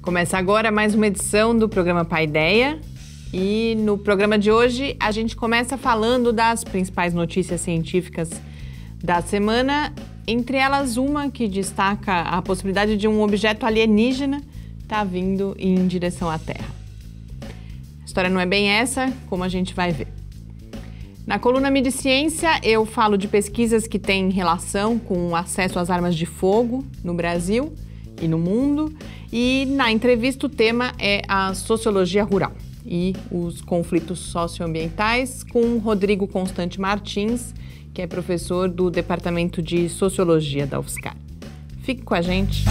Começa agora mais uma edição do programa Paideia. E no programa de hoje a gente começa falando das principais notícias científicas da semana, entre elas uma que destaca a possibilidade de um objeto alienígena estar tá vindo em direção à Terra. A história não é bem essa, como a gente vai ver. Na coluna Midi Ciência, eu falo de pesquisas que têm relação com o acesso às armas de fogo no Brasil e no mundo e na entrevista o tema é a sociologia rural e os conflitos socioambientais com Rodrigo Constante Martins, que é professor do Departamento de Sociologia da UFSCar. Fique com a gente.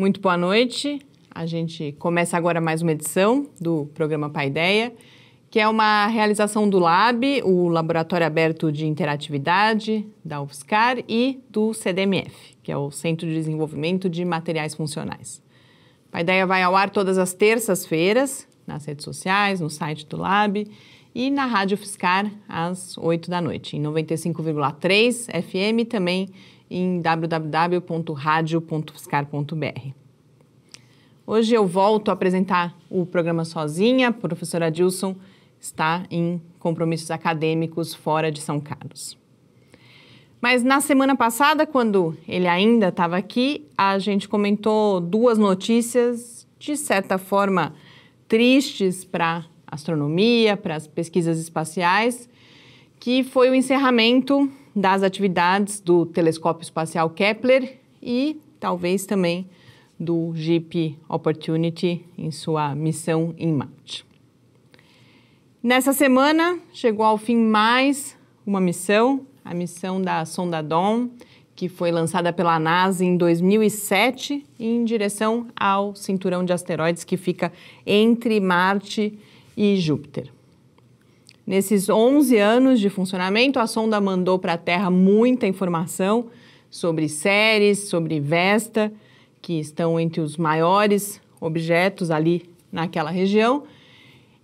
Muito boa noite. A gente começa agora mais uma edição do programa Paideia, que é uma realização do LAB, o Laboratório Aberto de Interatividade da UFSCar e do CDMF, que é o Centro de Desenvolvimento de Materiais Funcionais. Paideia vai ao ar todas as terças-feiras, nas redes sociais, no site do LAB e na Rádio UFSCar às 8 da noite, em 95,3 FM também em www.radio.fiscar.br. Hoje eu volto a apresentar o programa sozinha. A professora Dilson está em compromissos acadêmicos fora de São Carlos. Mas na semana passada, quando ele ainda estava aqui, a gente comentou duas notícias, de certa forma, tristes para astronomia, para as pesquisas espaciais, que foi o encerramento das atividades do telescópio espacial Kepler e talvez também do Jeep Opportunity em sua missão em Marte. Nessa semana chegou ao fim mais uma missão, a missão da sonda Dawn, que foi lançada pela NASA em 2007 em direção ao cinturão de asteroides que fica entre Marte e Júpiter. Nesses 11 anos de funcionamento, a sonda mandou para a Terra muita informação sobre Ceres, sobre Vesta, que estão entre os maiores objetos ali naquela região.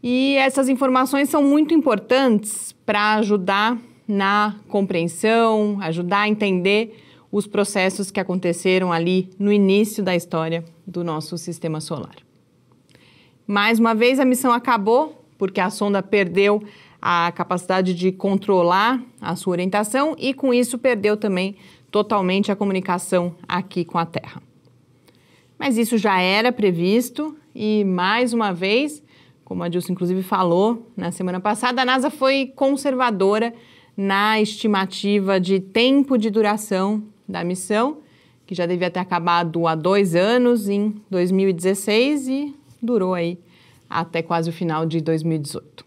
E essas informações são muito importantes para ajudar na compreensão, ajudar a entender os processos que aconteceram ali no início da história do nosso sistema solar. Mais uma vez, a missão acabou porque a sonda perdeu a capacidade de controlar a sua orientação e, com isso, perdeu também totalmente a comunicação aqui com a Terra. Mas isso já era previsto e, mais uma vez, como a Dilson inclusive falou na semana passada, a NASA foi conservadora na estimativa de tempo de duração da missão, que já devia ter acabado há dois anos, em 2016, e durou aí até quase o final de 2018.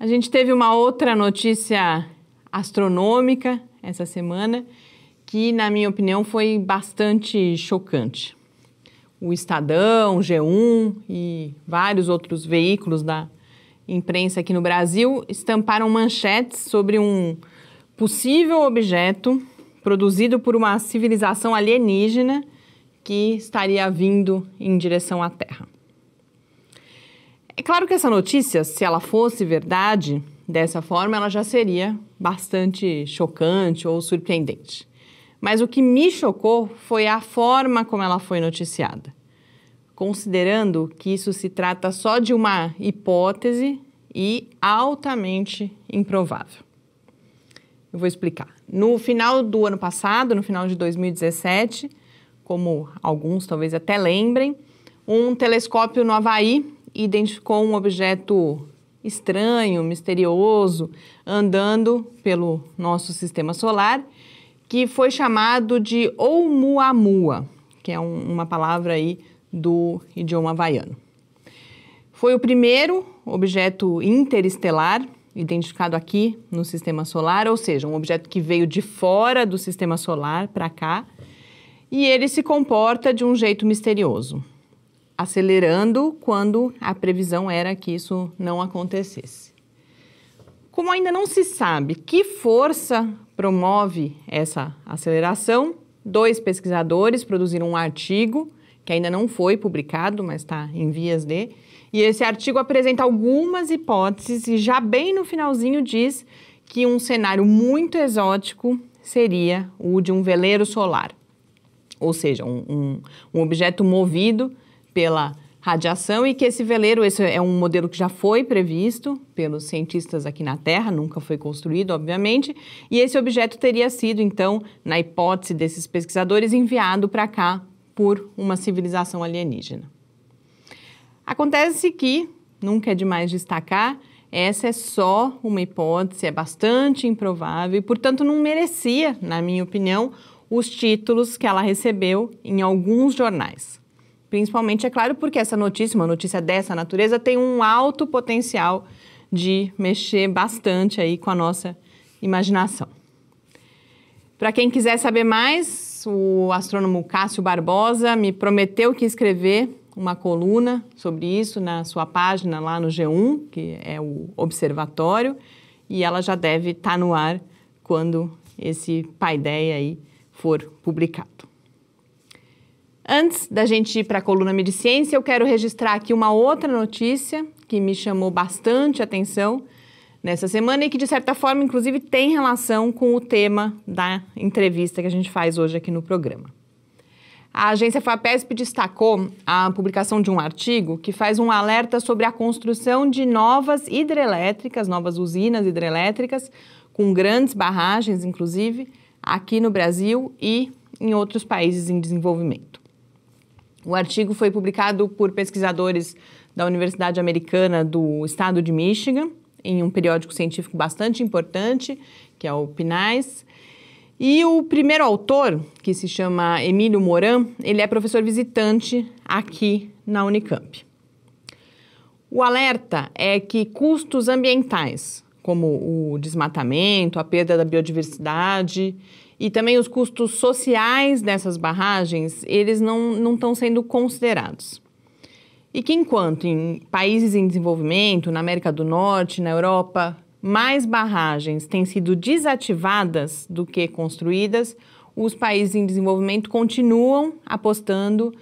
A gente teve uma outra notícia astronômica essa semana que, na minha opinião, foi bastante chocante. O Estadão, G1 e vários outros veículos da imprensa aqui no Brasil estamparam manchetes sobre um possível objeto produzido por uma civilização alienígena que estaria vindo em direção à Terra. É claro que essa notícia, se ela fosse verdade dessa forma, ela já seria bastante chocante ou surpreendente. Mas o que me chocou foi a forma como ela foi noticiada. Considerando que isso se trata só de uma hipótese e altamente improvável. Eu vou explicar. No final do ano passado, no final de 2017, como alguns talvez até lembrem, um telescópio no Havaí identificou um objeto estranho, misterioso, andando pelo nosso sistema solar, que foi chamado de Oumuamua, que é um, uma palavra aí do idioma havaiano. Foi o primeiro objeto interestelar identificado aqui no sistema solar, ou seja, um objeto que veio de fora do sistema solar para cá, e ele se comporta de um jeito misterioso acelerando quando a previsão era que isso não acontecesse. Como ainda não se sabe que força promove essa aceleração, dois pesquisadores produziram um artigo que ainda não foi publicado, mas está em vias de. E esse artigo apresenta algumas hipóteses e já bem no finalzinho diz que um cenário muito exótico seria o de um veleiro solar, ou seja, um, um, um objeto movido pela radiação e que esse veleiro, esse é um modelo que já foi previsto pelos cientistas aqui na Terra, nunca foi construído, obviamente, e esse objeto teria sido, então, na hipótese desses pesquisadores, enviado para cá por uma civilização alienígena. Acontece que, nunca é demais destacar, essa é só uma hipótese, é bastante improvável e, portanto, não merecia, na minha opinião, os títulos que ela recebeu em alguns jornais. Principalmente, é claro, porque essa notícia, uma notícia dessa natureza, tem um alto potencial de mexer bastante aí com a nossa imaginação. Para quem quiser saber mais, o astrônomo Cássio Barbosa me prometeu que escrever uma coluna sobre isso na sua página lá no G1, que é o Observatório, e ela já deve estar tá no ar quando esse Paideia aí for publicado. Antes da gente ir para a coluna Mediciência, eu quero registrar aqui uma outra notícia que me chamou bastante atenção nessa semana e que, de certa forma, inclusive tem relação com o tema da entrevista que a gente faz hoje aqui no programa. A agência FAPESP destacou a publicação de um artigo que faz um alerta sobre a construção de novas hidrelétricas, novas usinas hidrelétricas, com grandes barragens, inclusive, aqui no Brasil e em outros países em desenvolvimento. O artigo foi publicado por pesquisadores da Universidade Americana do Estado de Michigan, em um periódico científico bastante importante, que é o PNAS. E o primeiro autor, que se chama Emílio Moran, ele é professor visitante aqui na Unicamp. O alerta é que custos ambientais, como o desmatamento, a perda da biodiversidade e também os custos sociais dessas barragens, eles não estão sendo considerados. E que enquanto em países em desenvolvimento, na América do Norte, na Europa, mais barragens têm sido desativadas do que construídas, os países em desenvolvimento continuam apostando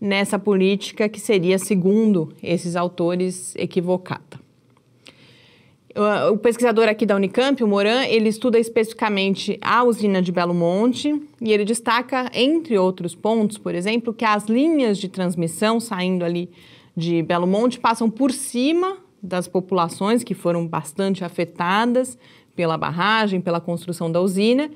nessa política que seria, segundo esses autores, equivocada. Ah, o pesquisador aqui da Unicamp, o Moran, ele estuda especificamente a usina de Belo Monte e ele destaca, entre outros pontos, por exemplo, que as linhas de transmissão saindo ali de Belo Monte passam por cima das populações que foram bastante afetadas pela barragem, pela construção da usina.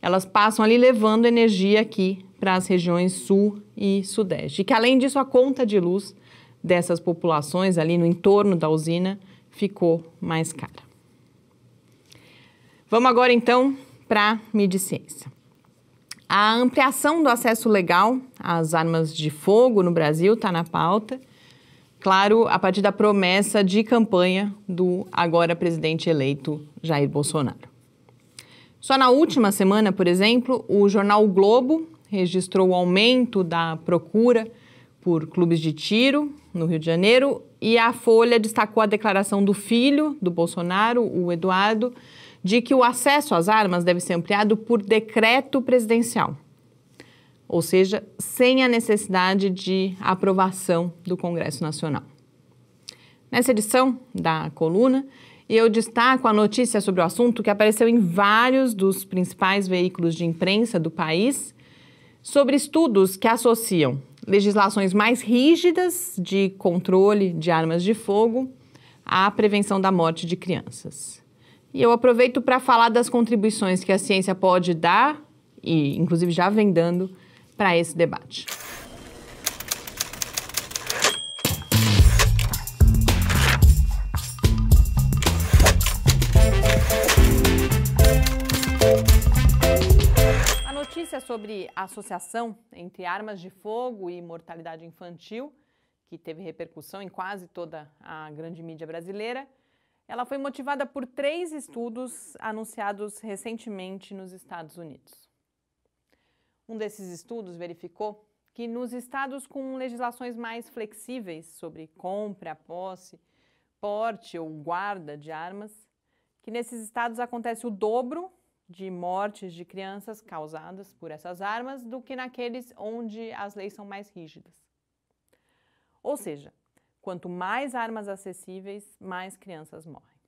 Elas passam ali levando energia aqui para as regiões sul e sudeste. E que, além disso, a conta de luz dessas populações ali no entorno da usina ficou mais cara. Vamos agora então para medicina. A ampliação do acesso legal às armas de fogo no Brasil está na pauta. Claro, a partir da promessa de campanha do agora presidente eleito Jair Bolsonaro. Só na última semana, por exemplo, o jornal o Globo registrou o aumento da procura por clubes de tiro no Rio de Janeiro, e a Folha destacou a declaração do filho do Bolsonaro, o Eduardo, de que o acesso às armas deve ser ampliado por decreto presidencial, ou seja, sem a necessidade de aprovação do Congresso Nacional. Nessa edição da coluna, eu destaco a notícia sobre o assunto que apareceu em vários dos principais veículos de imprensa do país sobre estudos que associam legislações mais rígidas de controle de armas de fogo à prevenção da morte de crianças. E eu aproveito para falar das contribuições que a ciência pode dar, e inclusive já vem dando, para esse debate. notícia sobre a associação entre armas de fogo e mortalidade infantil, que teve repercussão em quase toda a grande mídia brasileira, ela foi motivada por três estudos anunciados recentemente nos Estados Unidos. Um desses estudos verificou que nos estados com legislações mais flexíveis sobre compra, posse, porte ou guarda de armas, que nesses estados acontece o dobro de mortes de crianças causadas por essas armas do que naqueles onde as leis são mais rígidas. Ou seja, quanto mais armas acessíveis, mais crianças morrem.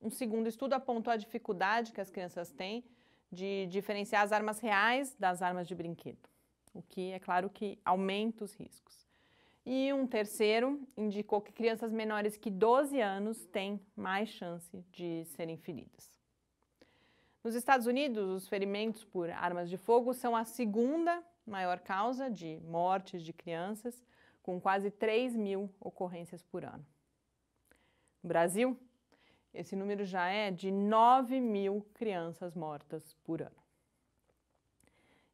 Um segundo estudo apontou a dificuldade que as crianças têm de diferenciar as armas reais das armas de brinquedo, o que é claro que aumenta os riscos. E um terceiro indicou que crianças menores que 12 anos têm mais chance de serem feridas. Nos Estados Unidos, os ferimentos por armas de fogo são a segunda maior causa de mortes de crianças, com quase 3 mil ocorrências por ano. No Brasil, esse número já é de 9 mil crianças mortas por ano.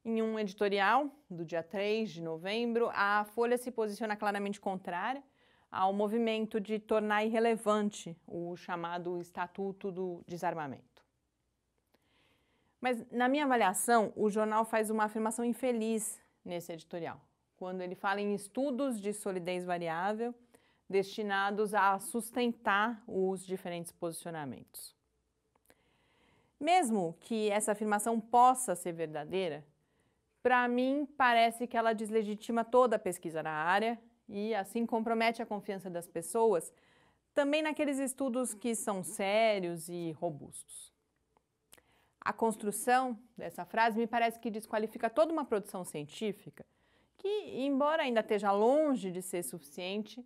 Em um editorial do dia 3 de novembro, a Folha se posiciona claramente contrária ao movimento de tornar irrelevante o chamado Estatuto do Desarmamento. Mas, na minha avaliação, o jornal faz uma afirmação infeliz nesse editorial, quando ele fala em estudos de solidez variável destinados a sustentar os diferentes posicionamentos. Mesmo que essa afirmação possa ser verdadeira, para mim parece que ela deslegitima toda a pesquisa na área e assim compromete a confiança das pessoas também naqueles estudos que são sérios e robustos. A construção dessa frase me parece que desqualifica toda uma produção científica que, embora ainda esteja longe de ser suficiente,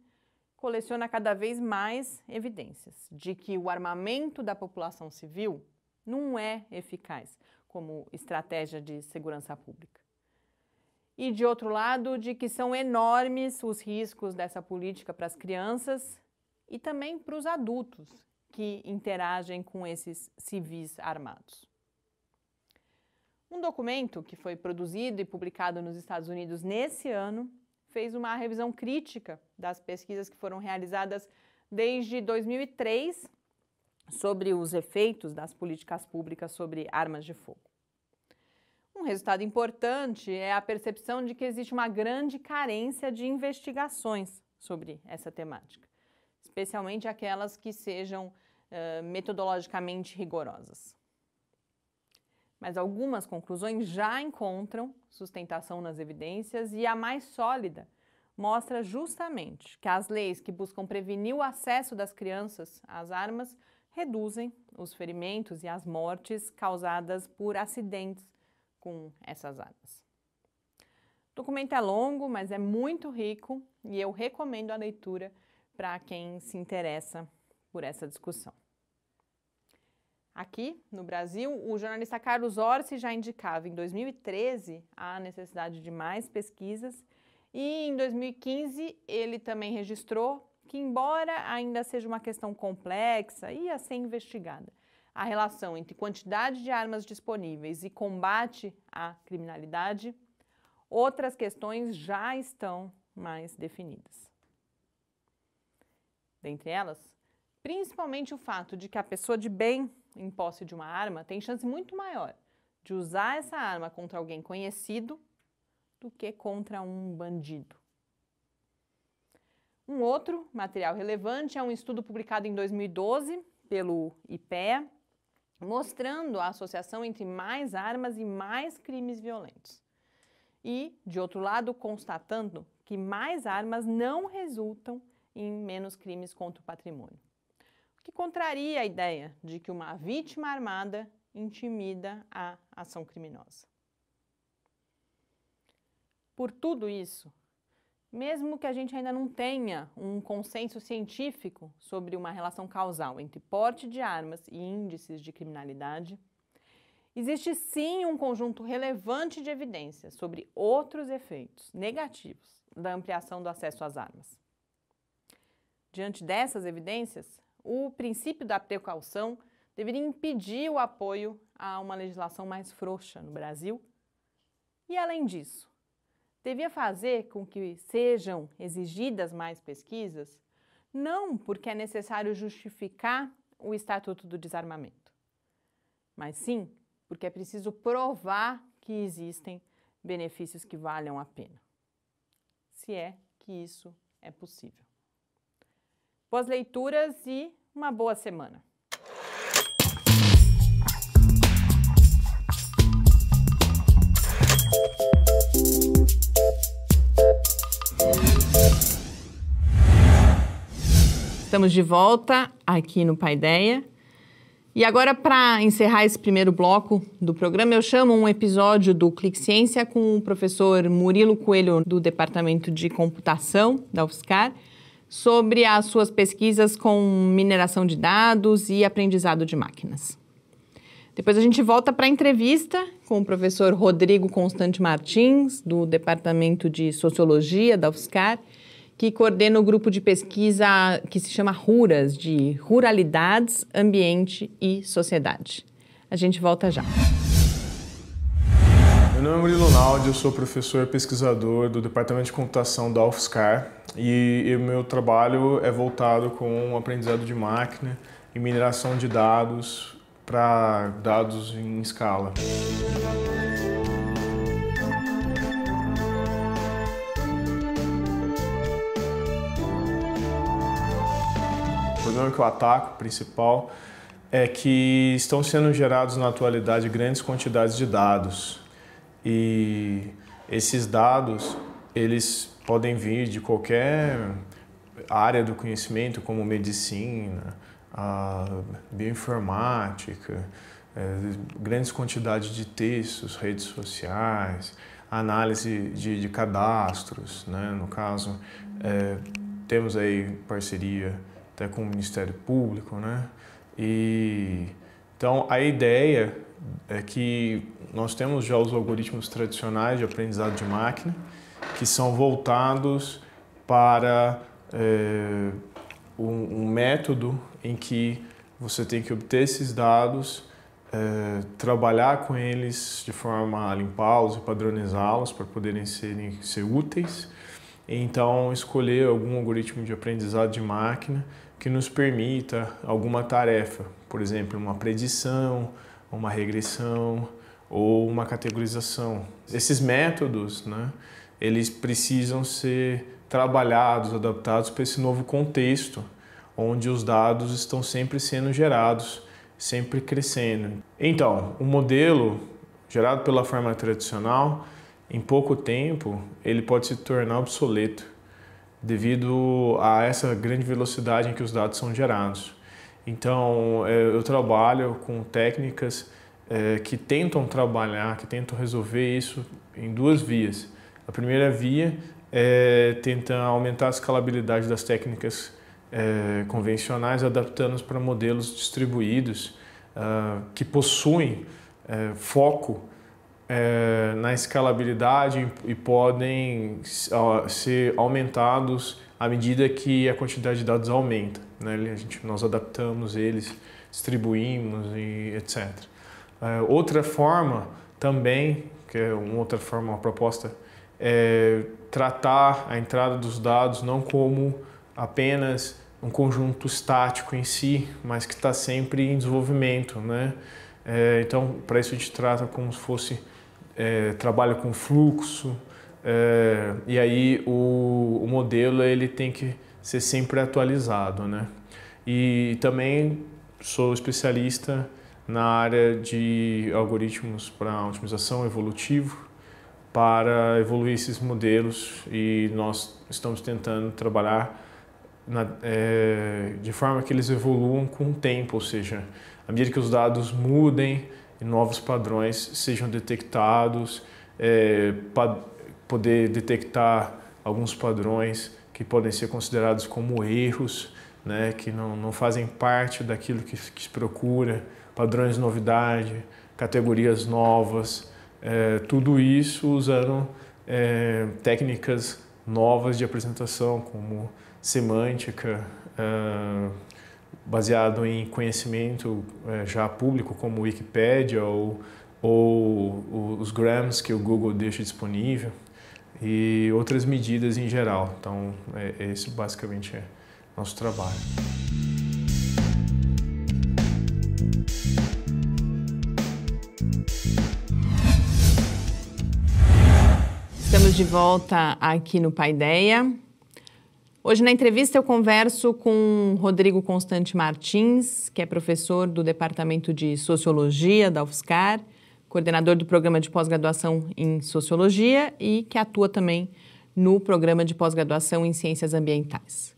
coleciona cada vez mais evidências de que o armamento da população civil não é eficaz como estratégia de segurança pública. E, de outro lado, de que são enormes os riscos dessa política para as crianças e também para os adultos que interagem com esses civis armados. Um documento que foi produzido e publicado nos Estados Unidos nesse ano fez uma revisão crítica das pesquisas que foram realizadas desde 2003 sobre os efeitos das políticas públicas sobre armas de fogo. Um resultado importante é a percepção de que existe uma grande carência de investigações sobre essa temática, especialmente aquelas que sejam uh, metodologicamente rigorosas mas algumas conclusões já encontram sustentação nas evidências e a mais sólida mostra justamente que as leis que buscam prevenir o acesso das crianças às armas reduzem os ferimentos e as mortes causadas por acidentes com essas armas. O documento é longo, mas é muito rico e eu recomendo a leitura para quem se interessa por essa discussão. Aqui no Brasil, o jornalista Carlos Orsi já indicava em 2013 a necessidade de mais pesquisas e em 2015 ele também registrou que, embora ainda seja uma questão complexa e a ser investigada, a relação entre quantidade de armas disponíveis e combate à criminalidade, outras questões já estão mais definidas. Dentre elas, principalmente o fato de que a pessoa de bem em posse de uma arma tem chance muito maior de usar essa arma contra alguém conhecido do que contra um bandido. Um outro material relevante é um estudo publicado em 2012 pelo IPEA, mostrando a associação entre mais armas e mais crimes violentos. E, de outro lado, constatando que mais armas não resultam em menos crimes contra o patrimônio que contraria a ideia de que uma vítima armada intimida a ação criminosa. Por tudo isso, mesmo que a gente ainda não tenha um consenso científico sobre uma relação causal entre porte de armas e índices de criminalidade, existe sim um conjunto relevante de evidências sobre outros efeitos negativos da ampliação do acesso às armas. Diante dessas evidências, o princípio da precaução deveria impedir o apoio a uma legislação mais frouxa no Brasil. E além disso, devia fazer com que sejam exigidas mais pesquisas, não porque é necessário justificar o Estatuto do Desarmamento, mas sim porque é preciso provar que existem benefícios que valham a pena. Se é que isso é possível. Boas leituras e uma boa semana. Estamos de volta aqui no Paideia. E agora, para encerrar esse primeiro bloco do programa, eu chamo um episódio do Clique Ciência com o professor Murilo Coelho, do Departamento de Computação da UFSCar, sobre as suas pesquisas com mineração de dados e aprendizado de máquinas. Depois a gente volta para a entrevista com o professor Rodrigo Constante Martins, do Departamento de Sociologia da UFSCar, que coordena o grupo de pesquisa que se chama RURAS, de Ruralidades, Ambiente e Sociedade. A gente volta já. Meu nome é Murilo Naldi, eu sou professor pesquisador do Departamento de Computação da UFSCar e o meu trabalho é voltado com o aprendizado de máquina e mineração de dados para dados em escala. O problema que eu ataco principal é que estão sendo gerados na atualidade grandes quantidades de dados e esses dados, eles podem vir de qualquer área do conhecimento, como medicina, bioinformática, é, grandes quantidades de textos, redes sociais, análise de, de cadastros, né? no caso, é, temos aí parceria até com o Ministério Público, né? E, então, a ideia é que nós temos já os algoritmos tradicionais de aprendizado de máquina, que são voltados para é, um, um, método em que você tem que obter esses dados, é, trabalhar com eles de forma a limpá-los e padronizá-los para poderem serem, ser úteis. Então, escolher algum algoritmo de aprendizado de máquina que nos permita alguma tarefa, por exemplo, uma predição, uma regressão, ou uma categorização. Esses métodos, né, eles precisam ser trabalhados, adaptados para esse novo contexto, onde os dados estão sempre sendo gerados, sempre crescendo. Então, o modelo gerado pela forma tradicional, em pouco tempo, ele pode se tornar obsoleto devido a essa grande velocidade em que os dados são gerados. Então, é, eu trabalho com técnicas é, que tentam trabalhar, que tentam resolver isso em duas vias. A primeira via é tentar aumentar a escalabilidade das técnicas é, convencionais, adaptando-as para modelos distribuídos ah, que possuem é, foco é, na escalabilidade e podem ser aumentados à medida que a quantidade de dados aumenta. Né? A gente, nós adaptamos eles, distribuímos e etc. É, outra forma também, que é uma outra forma, uma proposta, é tratar a entrada dos dados não como apenas um conjunto estático em si, mas que está sempre em desenvolvimento, né? É, então, para isso a gente trata como se fosse é, trabalho com fluxo, é, e aí o, o, modelo ele tem que ser sempre atualizado, né? E também sou especialista na área de algoritmos para otimização evolutivo, para evoluir esses modelos e nós estamos tentando trabalhar na, é, de forma que eles evoluam com o tempo, ou seja, à medida que os dados mudem e novos padrões sejam detectados, é, poder detectar alguns padrões que podem ser considerados como erros, né, que não, não fazem parte daquilo que, que se procura, padrões de novidade, categorias novas, é, tudo isso usando é, técnicas novas de apresentação, como semântica, é, baseado em conhecimento é, já público, como Wikipedia ou, ou os grams que o Google deixa disponível e outras medidas em geral. Então, é, esse basicamente é nosso trabalho. Estamos de volta aqui no Paideia. Hoje na entrevista eu converso com Rodrigo Constante Martins, que é professor do Departamento de Sociologia da UFSCar, coordenador do programa de pós-graduação em Sociologia e que atua também no programa de pós-graduação em Ciências Ambientais.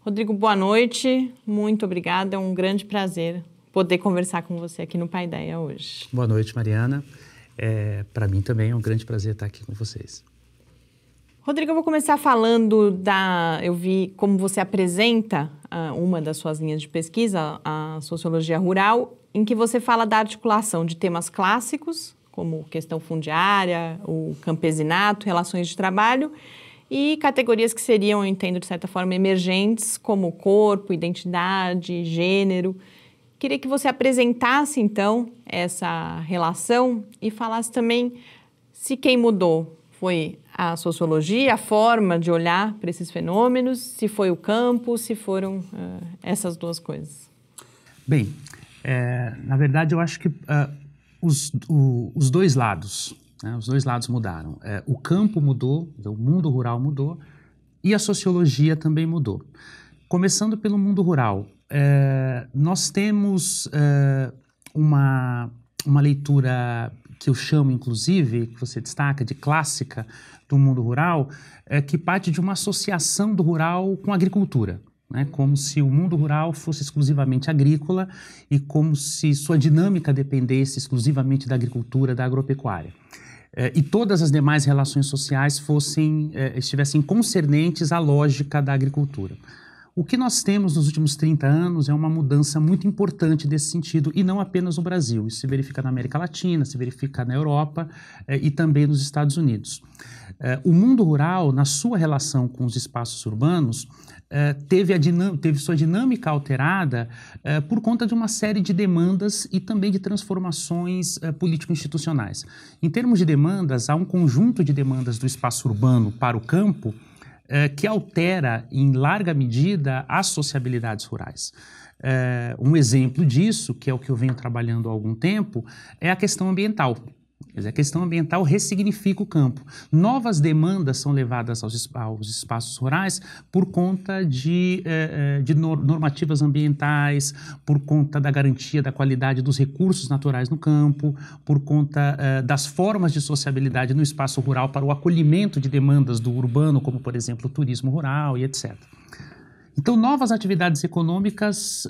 Rodrigo, boa noite. Muito obrigada. É um grande prazer poder conversar com você aqui no Paideia hoje. Boa noite, Mariana. É, Para mim também é um grande prazer estar aqui com vocês. Rodrigo, eu vou começar falando da. Eu vi como você apresenta uh, uma das suas linhas de pesquisa, a sociologia rural, em que você fala da articulação de temas clássicos, como questão fundiária, o campesinato, relações de trabalho, e categorias que seriam, eu entendo, de certa forma, emergentes, como corpo, identidade, gênero. Queria que você apresentasse então essa relação e falasse também se quem mudou foi a sociologia, a forma de olhar para esses fenômenos, se foi o campo, se foram uh, essas duas coisas. Bem, é, na verdade eu acho que uh, os, o, os dois lados, né, os dois lados mudaram. É, o campo mudou, então, o mundo rural mudou e a sociologia também mudou. Começando pelo mundo rural, eh, nós temos eh, uma, uma leitura que eu chamo, inclusive, que você destaca, de clássica do mundo rural, é, que parte de uma associação do rural com a agricultura. Né? Como se o mundo rural fosse exclusivamente agrícola e como se sua dinâmica dependesse exclusivamente da agricultura, da agropecuária. É, e todas as demais relações sociais fossem, é, estivessem concernentes à lógica da agricultura. O que nós temos nos últimos 30 anos é uma mudança muito importante desse sentido, e não apenas no Brasil. Isso se verifica na América Latina, se verifica na Europa eh, e também nos Estados Unidos. Eh, o mundo rural, na sua relação com os espaços urbanos, eh, teve, teve, sua dinâmica alterada eh, por conta de uma série de demandas e também de transformações eh, político-institucionais. Em termos de demandas, há um conjunto de demandas do espaço urbano para o campo é, que altera em larga medida as sociabilidades rurais. É, um exemplo disso, que é o que eu venho trabalhando há algum tempo, é a questão ambiental. Quer dizer, a questão ambiental ressignifica o campo. Novas demandas são levadas aos, aos espaços rurais por conta de, eh, eh, de normativas ambientais, por conta da garantia da qualidade dos recursos naturais no campo, por conta eh, das formas de sociabilidade no espaço rural para o acolhimento de demandas do urbano, como, por exemplo, o turismo rural e etc. Então, novas atividades econômicas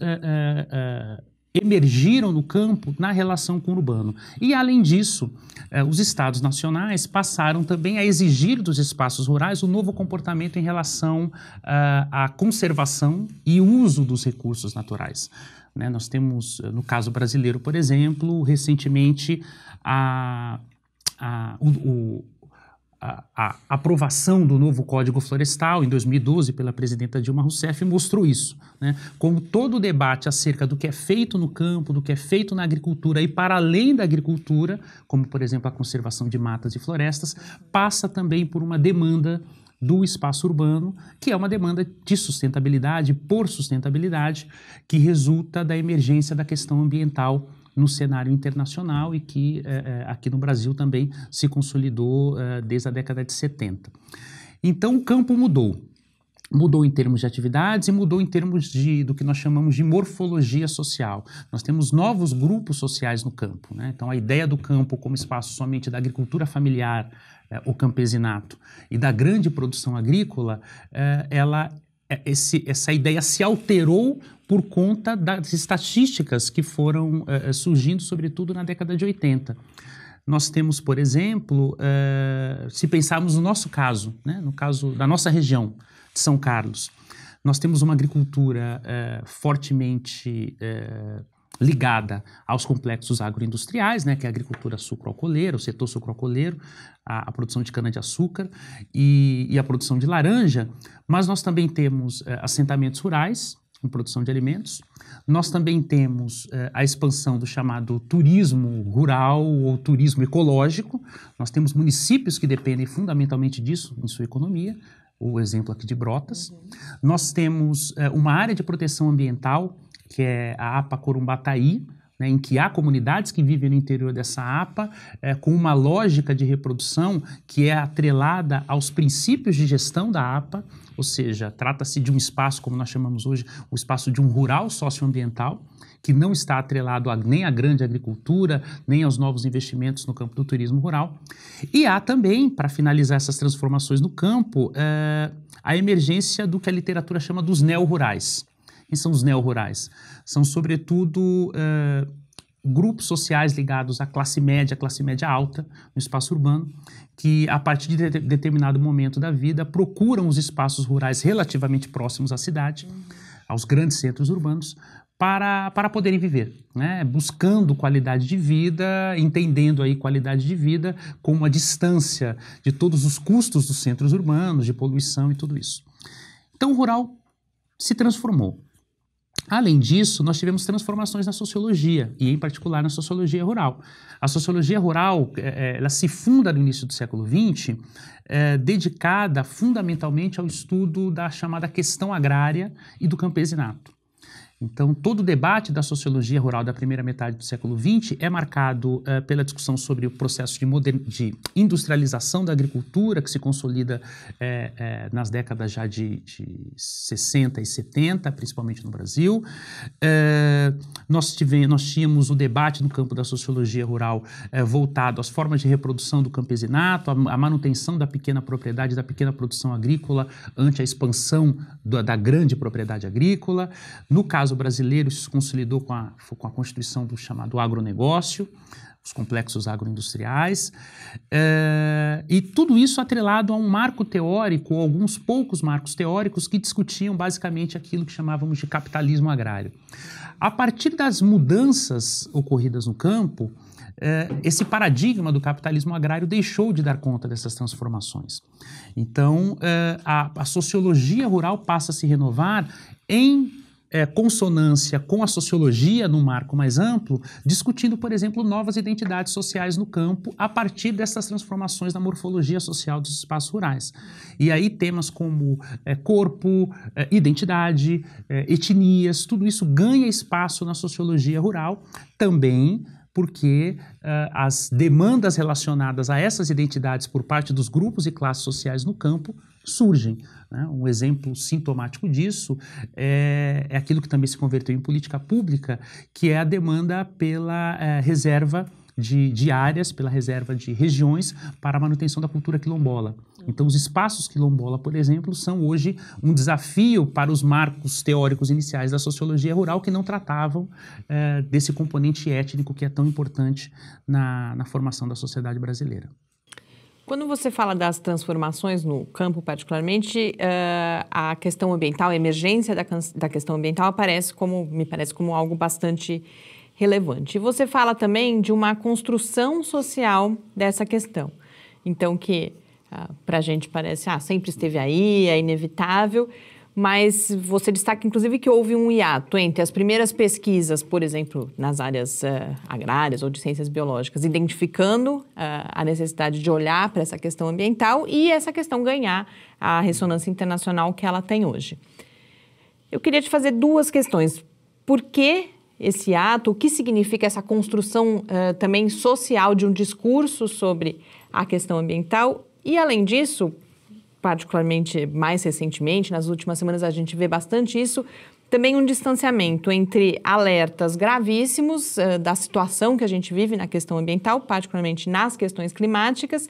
emergiram no campo na relação com o urbano. E, além disso, eh, os estados nacionais passaram também a exigir dos espaços rurais um novo comportamento em relação é, à conservação e uso dos recursos naturais. Né? Nós temos, é, no caso brasileiro, por exemplo, recentemente, a, a, o a, aprovação do novo Código Florestal em 2012 pela presidenta Dilma Rousseff mostrou isso. Né? Como todo o debate acerca do que é feito no campo, do que é feito na agricultura e para além da agricultura, como por exemplo a conservação de matas e florestas, passa também por uma demanda do espaço urbano, que é uma demanda de sustentabilidade, por sustentabilidade, que resulta da emergência da questão ambiental no cenário internacional e que eh, eh, aqui no Brasil também se consolidou eh, desde a década de 70. Então o campo mudou. Mudou em termos de atividades e mudou em termos de, do que nós chamamos de morfologia social. Nós temos novos grupos sociais no campo. Né? Então, a ideia do campo como espaço somente da agricultura familiar, é, o campesinato e da grande produção agrícola, ela é, esse, essa ideia se alterou por conta das estatísticas que foram é, é surgindo, sobretudo na década de 80. Nós temos, por exemplo, é, se pensarmos no nosso caso, né, no caso da nossa região de São Carlos, nós temos uma agricultura é, fortemente é, ligada aos complexos agroindustriais, né, que é a agricultura sucroalcooleira, o setor sucroalcooleiro, a, a, produção de cana-de-açúcar e, e, a produção de laranja, mas nós também temos eh, assentamentos rurais em produção de alimentos, nós também temos eh, a expansão do chamado turismo rural ou turismo ecológico, nós temos municípios que dependem fundamentalmente disso em sua economia, o exemplo aqui de Brotas, uhum. nós temos eh, uma área de proteção ambiental que é a APA Corumbataí, né, em que há comunidades que vivem no interior dessa APA, é, com uma lógica de reprodução que é atrelada aos princípios de gestão da APA, ou seja, trata-se de um espaço, como nós chamamos hoje, o espaço de um rural socioambiental, que não está atrelado a, nem à grande agricultura, nem aos novos investimentos no campo do turismo rural. E há também, para finalizar essas transformações no campo, é, a emergência do que a literatura chama dos neo-rurais. Quem são os neo-rurais? São, sobretudo, uh, grupos sociais ligados à classe média, à classe média alta no espaço urbano, que a partir de, de determinado momento da vida procuram os espaços rurais relativamente próximos à cidade, uhum. aos grandes centros urbanos, para, para poderem viver, né? buscando qualidade de vida, entendendo aí qualidade de vida como a distância de todos os custos dos centros urbanos, de poluição e tudo isso. Então o rural se transformou. Além disso, nós tivemos transformações na sociologia, e em particular na sociologia rural. A sociologia rural é, é, ela se funda no início do século XX, é, dedicada fundamentalmente ao estudo da chamada questão agrária e do campesinato. Então, todo o debate da sociologia rural da primeira metade do século XX é marcado uh, pela discussão sobre o processo de, de, industrialização da agricultura, que se consolida eh, eh, nas décadas já de, de, 60 e 70, principalmente no Brasil. Uh, nós, tivemos nós tínhamos o debate no campo da sociologia rural voltado às formas de reprodução do campesinato, à manutenção da pequena propriedade, da pequena produção agrícola, ante a expansão da grande propriedade agrícola. No caso caso brasileiro, isso se consolidou com a, com a constituição do chamado agronegócio, os complexos agroindustriais, é, e tudo isso atrelado a um marco teórico, alguns poucos marcos teóricos que discutiam basicamente aquilo que chamávamos de capitalismo agrário. A partir das mudanças ocorridas no campo, é, esse paradigma do capitalismo agrário deixou de dar conta dessas transformações. Então, é, a sociologia rural passa a se renovar em é, consonância com a sociologia num marco mais amplo, discutindo, por exemplo, novas identidades sociais no campo a partir dessas transformações na morfologia social dos espaços rurais. E aí temas como é, corpo, é, identidade, é, etnias, tudo isso ganha espaço na sociologia rural, também porque uh, as demandas relacionadas a essas identidades por parte dos grupos e classes sociais no campo surgem. Né? Um exemplo sintomático disso é, é, aquilo que também se converteu em política pública, que é a demanda pela uh, reserva de, de áreas, pela reserva de regiões para a manutenção da cultura quilombola. Então, os espaços quilombola, por exemplo, são hoje um desafio para os marcos teóricos iniciais da sociologia rural que não tratavam eh, desse componente étnico que é tão importante na, na formação da sociedade brasileira. Quando você fala das transformações no campo, particularmente, uh, a questão ambiental, a emergência da, da, questão ambiental aparece como, me parece, como algo bastante relevante. E você fala também de uma construção social dessa questão. Então, que ah, para a gente parece, ah, sempre esteve aí, é inevitável, mas você destaca, inclusive, que houve um hiato entre as primeiras pesquisas, por exemplo, nas áreas ah, agrárias ou de ciências biológicas, identificando ah, a necessidade de olhar para essa questão ambiental e essa questão ganhar a ressonância internacional que ela tem hoje. Eu queria te fazer duas questões. Por que esse ato, o que significa essa construção uh, também social de um discurso sobre a questão ambiental. E, além disso, particularmente mais recentemente, nas últimas semanas a gente vê bastante isso, também um distanciamento entre alertas gravíssimos uh, da situação que a gente vive na questão ambiental, particularmente nas questões climáticas,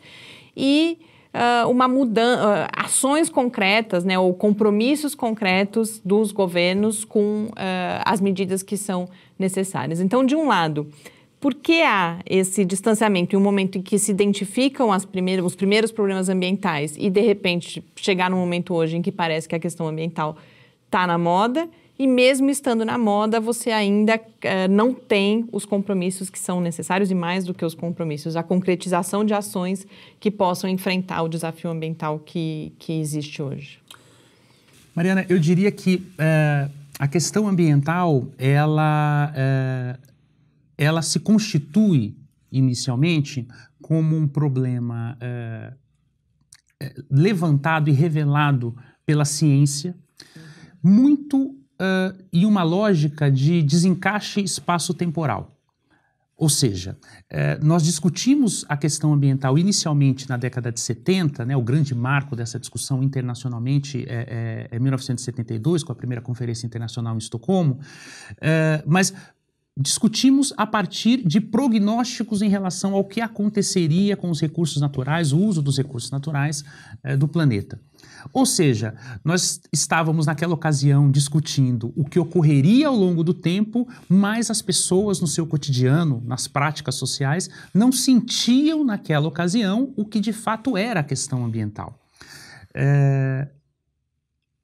e uh, uma mudança, uh, ações concretas, né, ou compromissos concretos dos governos com uh, as medidas que são necessárias. Então, de um lado, por que há esse distanciamento em um momento em que se identificam primeiras, os primeiros problemas ambientais e, de repente, chegar num momento hoje em que parece que a questão ambiental está na moda? e mesmo estando na moda, você ainda eh, não tem os compromissos que são necessários e mais do que os compromissos, a concretização de ações que possam enfrentar o desafio ambiental que, que existe hoje. Mariana, eu diria que eh, a questão ambiental, ela, eh, ela se constitui inicialmente como um problema levantado e revelado pela ciência, muito uh, e uma lógica de desencaixe espaço-temporal. Ou seja, nós discutimos a questão ambiental inicialmente na década de 70, né, o grande marco dessa discussão internacionalmente é, é, é 1972, com a primeira Conferência Internacional em Estocolmo, mas discutimos a partir de prognósticos em relação ao que aconteceria com os recursos naturais, o uso dos recursos naturais eh, do planeta. Ou seja, nós estávamos naquela ocasião discutindo o que ocorreria ao longo do tempo, mas as pessoas no seu cotidiano, nas práticas sociais, não sentiam naquela ocasião o que de fato era a questão ambiental. É...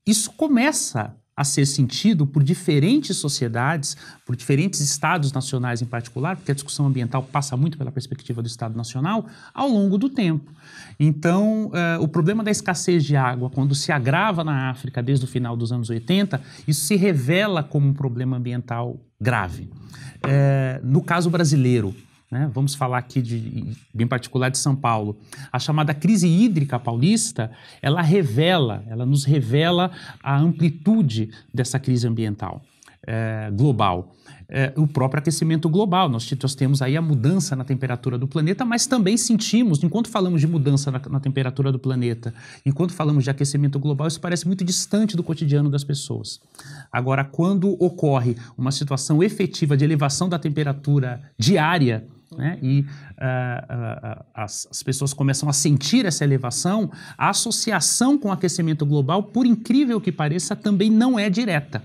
Isso começa a ser sentido por diferentes sociedades, por diferentes estados nacionais em particular, porque a discussão ambiental passa muito pela perspectiva do Estado Nacional, ao longo do tempo. Então, uh, o problema da escassez de água, quando se agrava na África desde o final dos anos 80, isso se revela como um problema ambiental grave. Uh, no caso brasileiro, né? vamos falar aqui de, bem particular de São Paulo, a chamada crise hídrica paulista, ela revela, ela nos revela a amplitude dessa crise ambiental. É, global. É, o próprio aquecimento global. Nós, nós, temos aí a mudança na temperatura do planeta, mas também sentimos, enquanto falamos de mudança na, na, temperatura do planeta, enquanto falamos de aquecimento global, isso parece muito distante do cotidiano das pessoas. Agora, quando ocorre uma situação efetiva de elevação da temperatura diária, né? E uh, uh, as, as, pessoas começam a sentir essa elevação. A associação com o aquecimento global, por incrível que pareça, também não é direta.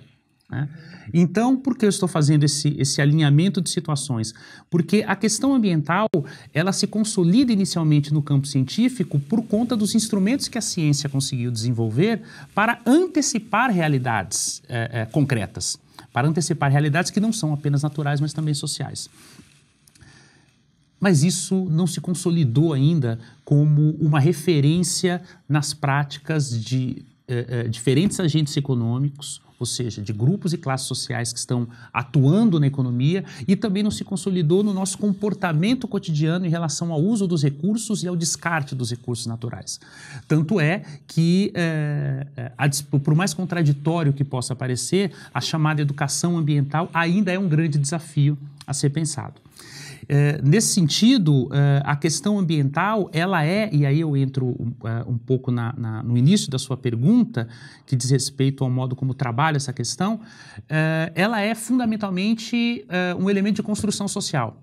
Né? Então, por que eu estou fazendo esse, esse alinhamento de situações? Porque a questão ambiental ela se consolida inicialmente no campo científico por conta dos instrumentos que a ciência conseguiu desenvolver para antecipar realidades é, é, concretas, para antecipar realidades que não são apenas naturais, mas também sociais mas isso não se consolidou ainda como uma referência nas práticas de eh, eh, diferentes agentes econômicos, ou seja, de grupos e classes sociais que estão atuando na economia, e também não se consolidou no nosso comportamento cotidiano em relação ao uso dos recursos e ao descarte dos recursos naturais. Tanto é que, é, a, por mais contraditório que possa parecer, a chamada educação ambiental ainda é um grande desafio a ser pensado. É, nesse sentido, é, a questão ambiental, ela é, e aí eu entro um, é, um pouco na, na, no início da sua pergunta, que diz respeito ao modo como trabalha essa questão, é, ela é fundamentalmente é, um elemento de construção social.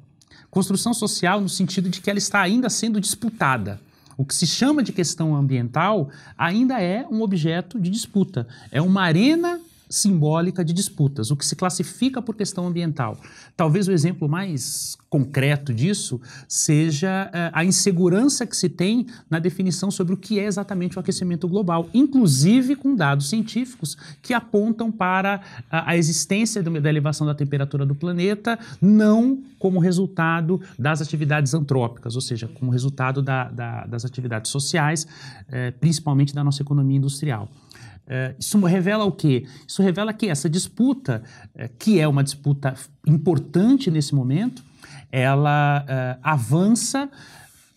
Construção social no sentido de que ela está ainda sendo disputada. O que se chama de questão ambiental ainda é um objeto de disputa, é uma arena simbólica de disputas, o que se classifica por questão ambiental. Talvez o exemplo mais concreto disso seja eh, a insegurança que se tem na definição sobre o que é exatamente o aquecimento global, inclusive com dados científicos que apontam para a existência da elevação da temperatura do planeta, não como resultado das atividades antrópicas, ou seja, como resultado da, da, das atividades sociais, eh, principalmente da nossa economia industrial. É, isso revela o quê? Isso revela que essa disputa, é, que é uma disputa importante nesse momento, ela é, avança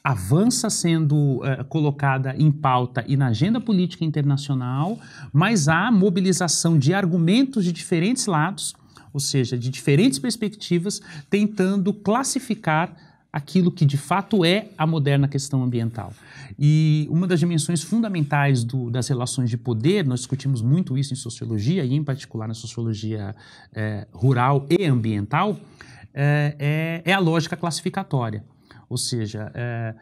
avança sendo colocada em pauta e na agenda política internacional, mas há mobilização de argumentos de diferentes lados, ou seja, de diferentes perspectivas, tentando classificar aquilo que de fato é a moderna questão ambiental. E uma das dimensões fundamentais do, das relações de poder, nós discutimos muito isso em sociologia, e em particular na sociologia é, rural e ambiental, eh, é, é, a lógica classificatória. Ou seja, é,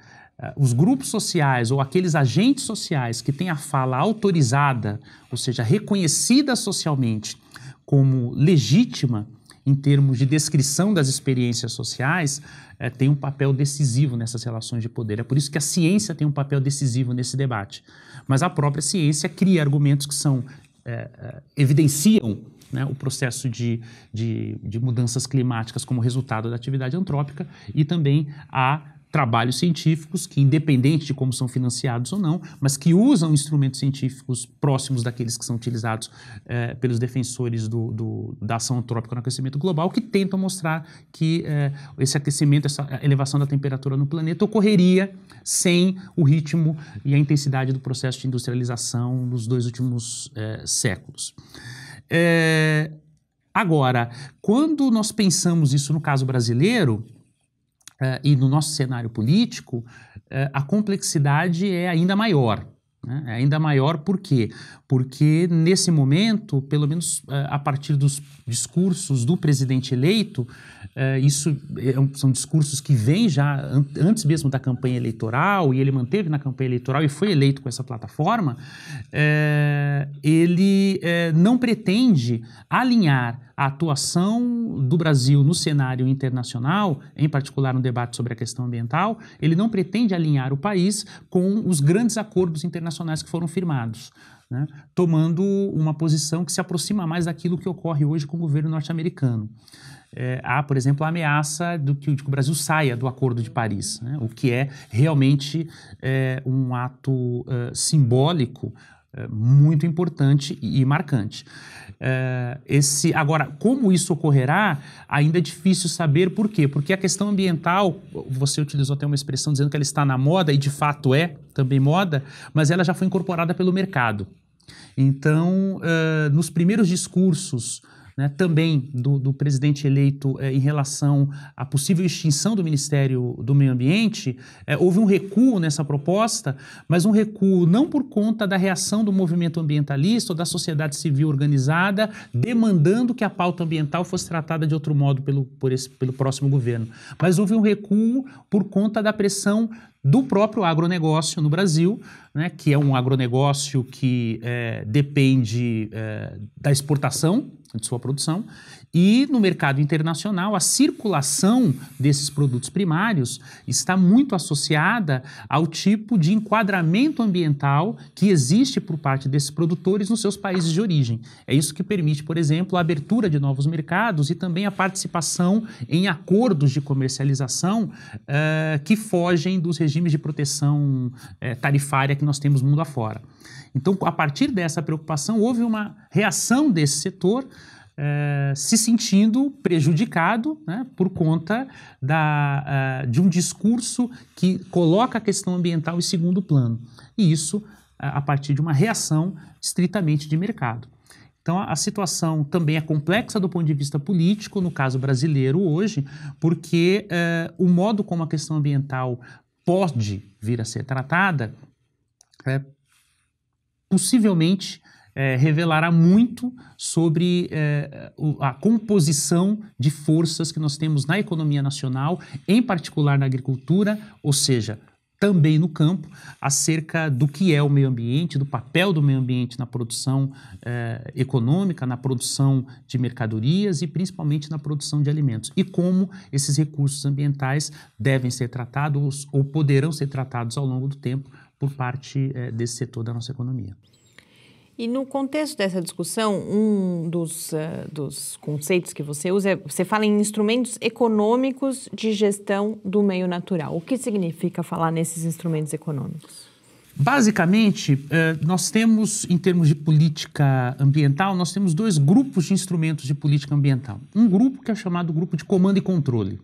os grupos sociais ou aqueles agentes sociais que têm a fala autorizada, ou seja, reconhecida socialmente como legítima, em termos de descrição das experiências sociais, é, tem um papel decisivo nessas relações de poder. É por isso que a ciência tem um papel decisivo nesse debate. Mas a própria ciência cria argumentos que são é, evidenciam né, o processo de, de, de mudanças climáticas como resultado da atividade antrópica e também a trabalhos científicos que, independente de como são financiados ou não, mas que usam instrumentos científicos próximos daqueles que são utilizados eh, pelos defensores do, do, da ação antrópica no aquecimento global, que tentam mostrar que eh, esse aquecimento, essa elevação da temperatura no planeta ocorreria sem o ritmo e a intensidade do processo de industrialização nos dois últimos eh, séculos. agora, quando nós pensamos isso no caso brasileiro, eh, e no nosso cenário político, eh, a complexidade é ainda maior. Né? É ainda maior por quê? Porque nesse momento, pelo menos eh, a partir dos discursos do presidente eleito, é, isso é são discursos que vêm já an antes mesmo da campanha eleitoral, e ele manteve na campanha eleitoral e foi eleito com essa plataforma. É, ele é, não pretende alinhar a atuação do Brasil no cenário internacional, em particular no debate sobre a questão ambiental, ele não pretende alinhar o país com os grandes acordos internacionais que foram firmados. Né, tomando uma posição que se aproxima mais daquilo que ocorre hoje com o governo norte-americano é, há, por exemplo, a ameaça do que o Brasil saia do Acordo de Paris, né? o que é realmente é, um ato uh, simbólico uh, muito importante e, e marcante. Uh, esse, agora, como isso ocorrerá, ainda é difícil saber por quê. Porque a questão ambiental, você utilizou até uma expressão dizendo que ela está na moda, e de fato é também moda, mas ela já foi incorporada pelo mercado. Então, nos primeiros discursos né, também do, do, presidente eleito eh, em relação à possível extinção do Ministério do Meio Ambiente, eh, houve um recuo nessa proposta, mas um recuo não por conta da reação do movimento ambientalista ou da sociedade civil organizada demandando que a pauta ambiental fosse tratada de outro modo pelo, esse, pelo próximo governo, mas houve um recuo por conta da pressão do próprio agronegócio no Brasil, né, que é um agronegócio que eh, depende da exportação de sua produção, e no mercado internacional a circulação desses produtos primários está muito associada ao tipo de enquadramento ambiental que existe por parte desses produtores nos seus países de origem. É isso que permite, por exemplo, a abertura de novos mercados e também a participação em acordos de comercialização uh, que fogem dos regimes de proteção uh, tarifária que nós temos mundo afora. Então, a partir dessa preocupação, houve uma reação desse setor eh, se sentindo prejudicado né, por conta da, eh, de um discurso que coloca a questão ambiental em segundo plano. E isso eh, a partir de uma reação estritamente de mercado. Então, a situação também é complexa do ponto de vista político, no caso brasileiro hoje, porque eh, o modo como a questão ambiental pode vir a ser tratada é, possivelmente é, revelará muito sobre é, a composição de forças que nós temos na economia nacional, em particular na agricultura, ou seja, também no campo, acerca do que é o meio ambiente, do papel do meio ambiente na produção é, econômica, na produção de mercadorias e principalmente na produção de alimentos, e como esses recursos ambientais devem ser tratados ou poderão ser tratados ao longo do tempo por parte é, desse setor da nossa economia. E no contexto dessa discussão, um dos, uh, dos conceitos que você usa é você fala em instrumentos econômicos de gestão do meio natural. O que significa falar nesses instrumentos econômicos? Basicamente, eh, nós temos, em termos de política ambiental, nós temos dois grupos de instrumentos de política ambiental. Um grupo que é chamado grupo de comando e controle.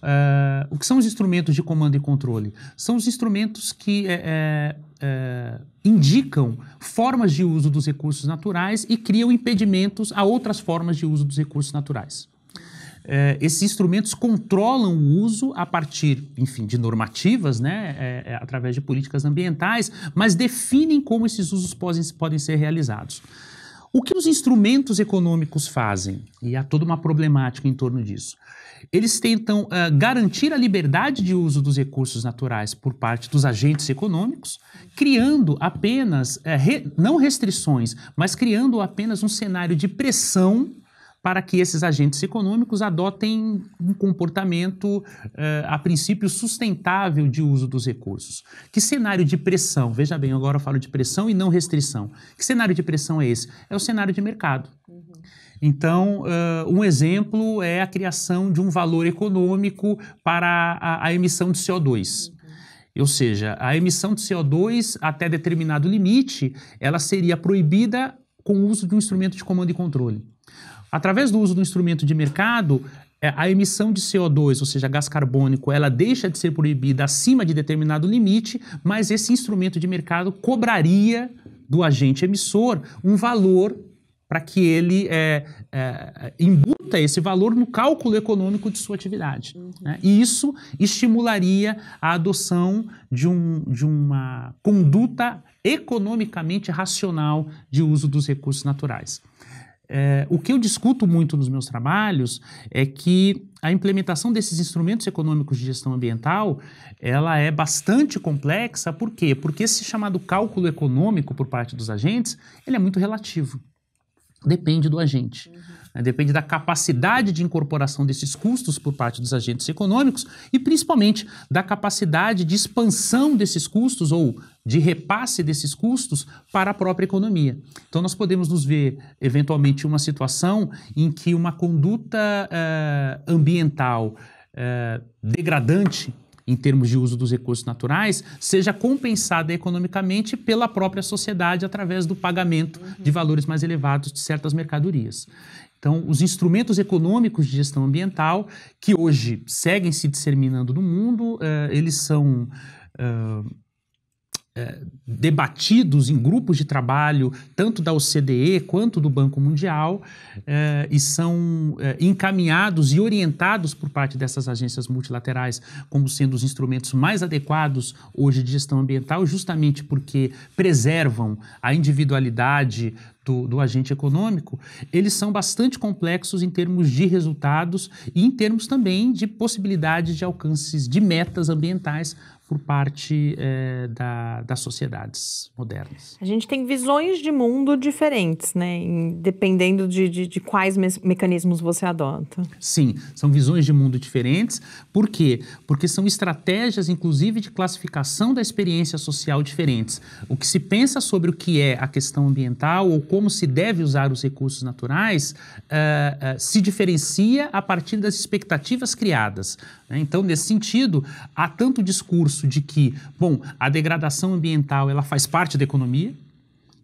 Uh, o que são os instrumentos de comando e controle? São os instrumentos que é, é, é, indicam formas de uso dos recursos naturais e criam impedimentos a outras formas de uso dos recursos naturais. É, esses instrumentos controlam o uso a partir, enfim, de normativas, né, é, é através de políticas ambientais, mas definem como esses usos podem, podem ser realizados. O que os instrumentos econômicos fazem? E há toda uma problemática em torno disso. Eles tentam uh, garantir a liberdade de uso dos recursos naturais por parte dos agentes econômicos, criando apenas, uh, re, não restrições, mas criando apenas um cenário de pressão para que esses agentes econômicos adotem um comportamento, uh, a princípio, sustentável de uso dos recursos. Que cenário de pressão? Veja bem, agora eu falo de pressão e não restrição. Que cenário de pressão é esse? É o cenário de mercado. Então, uh, um exemplo é a criação de um valor econômico para a, a emissão de CO2. Uhum. Ou seja, a emissão de CO2 até determinado limite, ela seria proibida com o uso de um instrumento de comando e controle. Através do uso do instrumento de mercado, é, a emissão de CO2, ou seja, gás carbônico, ela deixa de ser proibida acima de determinado limite, mas esse instrumento de mercado cobraria do agente emissor um valor para que ele é, é, embuta esse valor no cálculo econômico de sua atividade. Uhum. Né? E isso estimularia a adoção de, um, de uma conduta economicamente racional de uso dos recursos naturais. É, o que eu discuto muito nos meus trabalhos é que a implementação desses instrumentos econômicos de gestão ambiental ela é bastante complexa. Por quê? Porque esse chamado cálculo econômico por parte dos agentes ele é muito relativo depende do agente. Uhum. Né, depende da capacidade de incorporação desses custos por parte dos agentes econômicos e, principalmente, da capacidade de expansão desses custos ou de repasse desses custos para a própria economia. Então, nós podemos nos ver, eventualmente, uma situação em que uma conduta uh, ambiental uh, degradante em termos de uso dos recursos naturais, seja compensada economicamente pela própria sociedade através do pagamento uhum. de valores mais elevados de certas mercadorias. Então, os instrumentos econômicos de gestão ambiental, que hoje seguem se disseminando no mundo, eh, eles são. Eh, eh, debatidos em grupos de trabalho, tanto da OCDE quanto do Banco Mundial, eh, e são eh, encaminhados e orientados por parte dessas agências multilaterais como sendo os instrumentos mais adequados hoje de gestão ambiental, justamente porque preservam a individualidade do, do, agente econômico, eles são bastante complexos em termos de resultados e em termos também de possibilidades de alcances de metas ambientais por parte é, da, das sociedades modernas. A gente tem visões de mundo diferentes, né? Dependendo de, de, de quais me mecanismos você adota. Sim, são visões de mundo diferentes. Por quê? Porque são estratégias, inclusive, de classificação da experiência social diferentes. O que se pensa sobre o que é a questão ambiental ou como se deve usar os recursos naturais uh, uh, se diferencia a partir das expectativas criadas. Né? Então, nesse sentido, há tanto discurso de que, bom, a degradação ambiental ela faz parte da economia,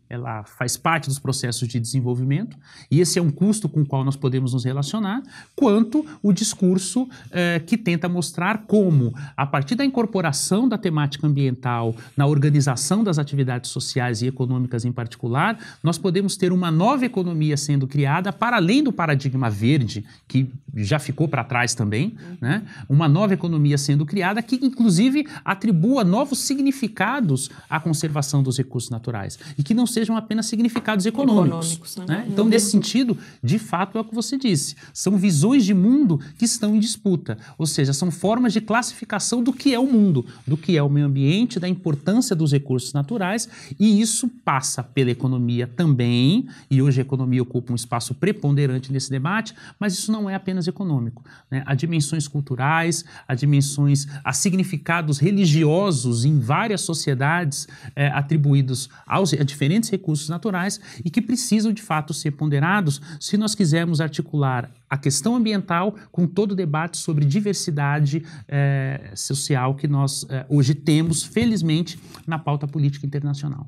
ela faz parte dos processos de desenvolvimento, e esse é um custo com o qual nós podemos nos relacionar, quanto o discurso eh, que tenta mostrar como, a partir da incorporação da temática ambiental na organização das atividades sociais e econômicas em particular, nós podemos ter uma nova economia sendo criada para além do paradigma verde, que já ficou para trás também, né? uma nova economia sendo criada que, inclusive, atribua novos significados à conservação dos recursos naturais e que não sejam apenas significados econômicos. econômicos né? Né? Então, nesse uhum. sentido, de fato, é o que você disse. São visões de mundo que estão em disputa, ou seja, são formas de classificação do que é o mundo, do que é o meio ambiente, da importância dos recursos naturais, e isso passa pela economia também, e hoje a economia ocupa um espaço preponderante nesse debate, mas isso não é apenas econômico. Né? Há dimensões culturais, há dimensões, há significados religiosos em várias sociedades é, atribuídos aos a diferentes grandes recursos naturais e que precisam de fato ser ponderados se nós quisermos articular a questão ambiental com todo o debate sobre diversidade eh, social que nós eh, hoje temos, felizmente, na pauta política internacional.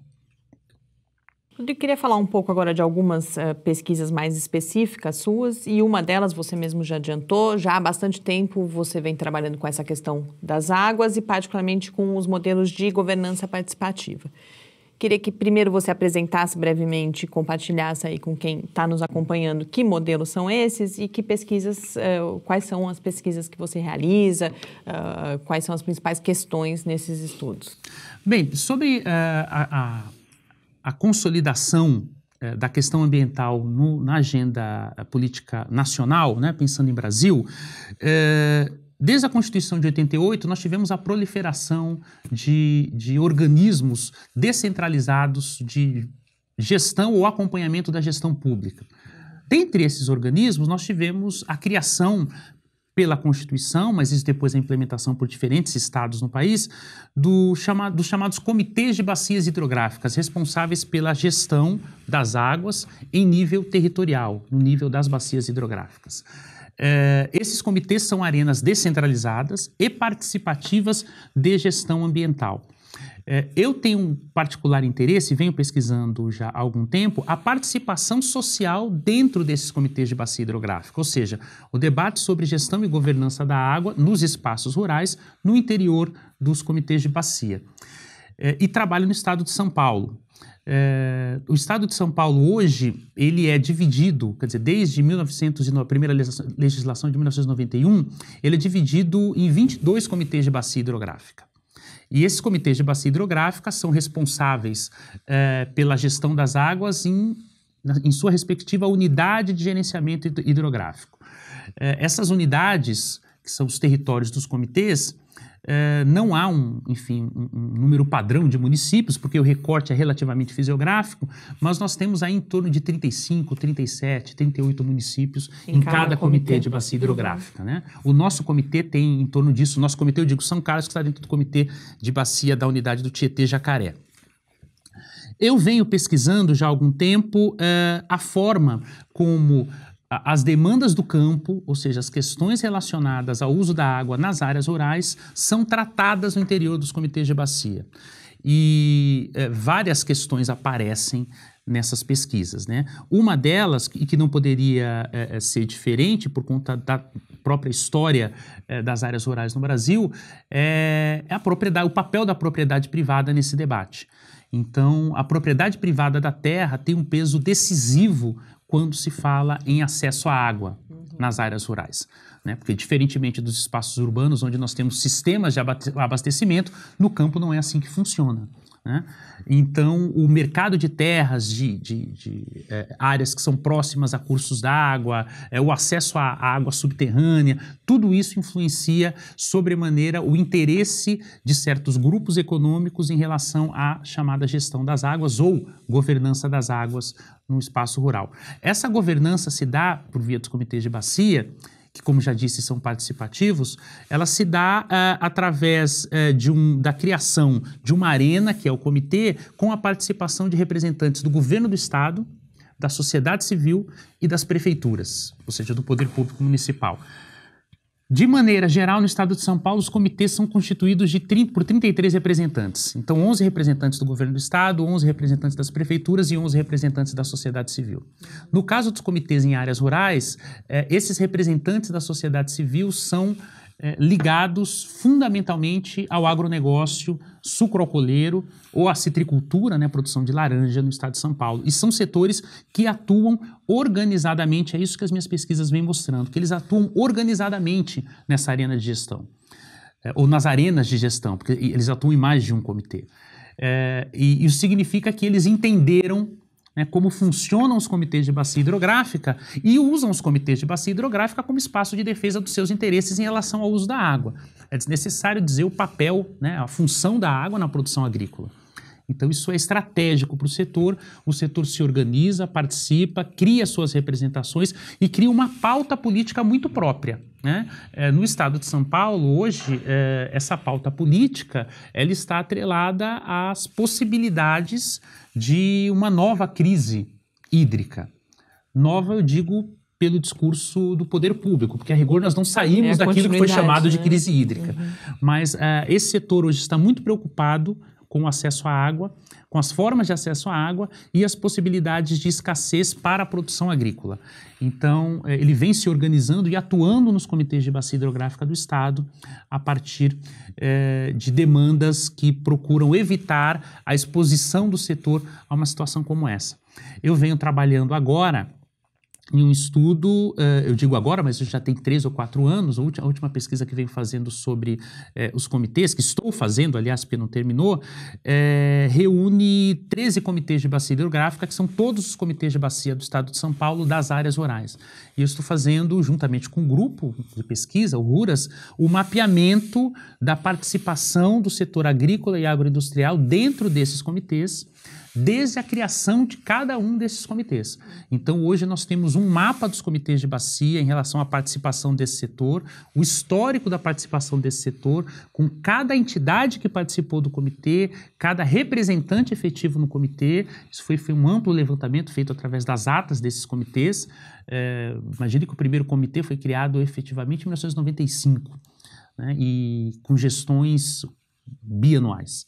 Eu queria falar um pouco agora de algumas uh, pesquisas mais específicas suas, e uma delas você mesmo já adiantou, já há bastante tempo você vem trabalhando com essa questão das águas e particularmente com os modelos de governança participativa. Queria que primeiro você apresentasse brevemente, compartilhasse aí com quem está nos acompanhando que modelos são esses e que pesquisas, uh, quais são as pesquisas que você realiza, uh, quais são as principais questões nesses estudos. Bem, sobre uh, a, a, a, consolidação eh, da questão ambiental no, na agenda política nacional, né, pensando em Brasil, Desde a Constituição de 88, nós tivemos a proliferação de, de organismos descentralizados de gestão ou acompanhamento da gestão pública. Dentre esses organismos, nós tivemos a criação pela Constituição, mas isso depois a é implementação por diferentes estados no país, do chama, dos chamados comitês de bacias hidrográficas, responsáveis pela gestão das águas em nível territorial, no nível das bacias hidrográficas. É, esses comitês são arenas descentralizadas e participativas de gestão ambiental. É, eu tenho um particular interesse, venho pesquisando já há algum tempo, a participação social dentro desses comitês de bacia hidrográfica, ou seja, o debate sobre gestão e governança da água nos espaços rurais, no interior dos comitês de bacia. É, e trabalho no estado de São Paulo. É, o estado de São Paulo hoje, ele é dividido, quer dizer, desde 1900, a primeira legislação de 1991, ele é dividido em 22 comitês de bacia hidrográfica. E esses comitês de bacia hidrográfica são responsáveis é, pela gestão das águas em, em sua respectiva unidade de gerenciamento hidrográfico. É, essas unidades, que são os territórios dos comitês, eh, não há um, enfim, um, número padrão de municípios, porque o recorte é relativamente fisiográfico, mas nós temos aí em torno de 35, 37, 38 municípios em, em cada, cada, comitê, comitê de bacia hidrográfica. Né? O nosso comitê tem em torno disso, nosso comitê, eu digo São Carlos, que está dentro do comitê de bacia da unidade do Tietê Jacaré. Eu venho pesquisando já há algum tempo uh, a forma como as demandas do campo, ou seja, as questões relacionadas ao uso da água nas áreas rurais, são tratadas no interior dos comitês de bacia. E é, várias questões aparecem nessas pesquisas. Né? Uma delas, e que não poderia é, é ser diferente por conta da própria história é, das áreas rurais no Brasil, é, é a propriedade, o papel da propriedade privada nesse debate. Então, a propriedade privada da terra tem um peso decisivo quando se fala em acesso à água uhum. nas áreas rurais. Né? Porque, diferentemente dos espaços urbanos, onde nós temos sistemas de abastecimento, no campo não é assim que funciona. Né? Então, o mercado de terras, de, de, de é, áreas que são próximas a cursos d'água, é, o acesso à, à, água subterrânea, tudo isso influencia sobremaneira o interesse de certos grupos econômicos em relação à chamada gestão das águas ou governança das águas no espaço rural. Essa governança se dá, por via dos comitês de bacia, que como já disse são participativos, ela se dá uh, através uh, de um, da criação de uma arena, que é o comitê, com a participação de representantes do governo do estado, da sociedade civil e das prefeituras, ou seja, do poder público municipal. De maneira geral, no estado de São Paulo, os comitês são constituídos de 30, por 33 representantes. Então, 11 representantes do governo do estado, 11 representantes das prefeituras e 11 representantes da sociedade civil. No caso dos comitês em áreas rurais, eh, esses representantes da sociedade civil são é, ligados fundamentalmente ao agronegócio sucrocoleiro ou à citricultura, né, produção de laranja no estado de São Paulo. E são setores que atuam organizadamente, é isso que as minhas pesquisas vêm mostrando, que eles atuam organizadamente nessa arena de gestão, é, ou nas arenas de gestão, porque eles atuam em mais de um comitê. É, e isso significa que eles entenderam né, como funcionam os comitês de bacia hidrográfica e usam os comitês de bacia hidrográfica como espaço de defesa dos seus interesses em relação ao uso da água. É desnecessário dizer o papel, né, a função da água na produção agrícola. Então, isso é estratégico para o setor. O setor se organiza, participa, cria suas representações e cria uma pauta política muito própria. Né? É, no estado de São Paulo, hoje, é, essa pauta política ela está atrelada às possibilidades de uma nova crise hídrica. Nova, eu digo, pelo discurso do poder público, porque a rigor nós não é, saímos é daquilo que foi chamado né? de crise hídrica. Uhum. Mas uh, esse setor hoje está muito preocupado com acesso à água, com as formas de acesso à água e as possibilidades de escassez para a produção agrícola. Então, eh, ele vem se organizando e atuando nos comitês de bacia hidrográfica do Estado a partir eh, de demandas que procuram evitar a exposição do setor a uma situação como essa. Eu venho trabalhando agora em um estudo, eh, eu digo agora, mas já tem três ou quatro anos, a última pesquisa que venho fazendo sobre eh, os comitês, que estou fazendo, aliás, porque não terminou, eh, reúne 13 comitês de bacia hidrográfica, que são todos os comitês de bacia do estado de São Paulo das áreas rurais. E eu estou fazendo, juntamente com um grupo de pesquisa, o RURAS, o mapeamento da participação do setor agrícola e agroindustrial dentro desses comitês desde a criação de cada um desses comitês. Então, hoje nós temos um mapa dos comitês de bacia em relação à participação desse setor, o histórico da participação desse setor, com cada entidade que participou do comitê, cada representante efetivo no comitê. Isso foi, foi um amplo levantamento feito através das atas desses comitês. É, imagine que o primeiro comitê foi criado efetivamente em 1995. Né, e com gestões bianuais.